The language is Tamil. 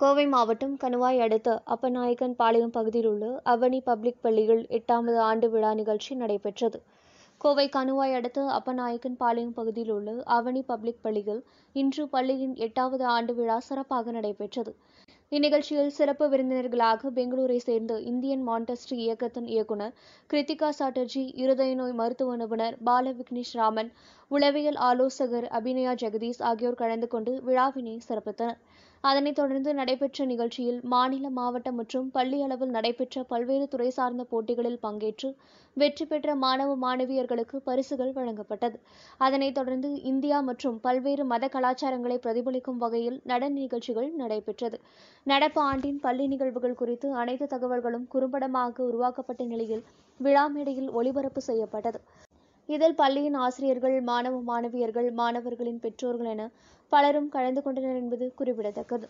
கோவை மாவட்டம் கணுவாய் அடுத்த அப்பநாயக்கன் பாளையம் பகுதியில் உள்ள அவனி பப்ளிக் பள்ளியில் எட்டாவது ஆண்டு விழா நிகழ்ச்சி நடைபெற்றது கோவை கணுவாய் அடுத்த அப்பநாயக்கன் பாளையம் பகுதியில் உள்ள அவனி பப்ளிக் பள்ளியில் இன்று பள்ளியின் எட்டாவது ஆண்டு விழா சிறப்பாக நடைபெற்றது இந்நிகழ்ச்சியில் சிறப்பு விருந்தினர்களாக பெங்களூரை சேர்ந்த இந்தியன் மாண்டஸ்ட்ரி இயக்கத்தின் இயக்குநர் கிருத்திகா சாட்டர்ஜி இருதய நோய் மருத்துவ நிபுணர் பால விக்னேஷ் ராமன் உளவியல் ஆலோசகர் அபிநயா ஜெகதீஷ் ஆகியோர் கலந்து கொண்டு விழாவினை சிறப்பித்தனர் அதனைத் தொடர்ந்து நடைபெற்ற நிகழ்ச்சியில் மாநில மாவட்ட மற்றும் பள்ளி அளவில் நடைபெற்ற பல்வேறு துறை சார்ந்த போட்டிகளில் பங்கேற்று வெற்றி பெற்ற மாணவ மாணவியர்களுக்கு பரிசுகள் வழங்கப்பட்டது அதனைத் தொடர்ந்து இந்தியா மற்றும் பல்வேறு மத கலாச்சாரங்களை பிரதிபலிக்கும் வகையில் நடன நிகழ்ச்சிகள் நடைபெற்றது நடப்பு ஆண்டின் பள்ளி நிகழ்வுகள் குறித்து அனைத்து தகவல்களும் குறும்படமாக உருவாக்கப்பட்ட நிலையில் விழா மேடையில் ஒளிபரப்பு செய்யப்பட்டது இதில் பள்ளியின் ஆசிரியர்கள் மாணவ மாணவியர்கள் மாணவர்களின் பெற்றோர்கள் என பலரும் கலந்து கொண்டனர் என்பது குறிப்பிடத்தக்கது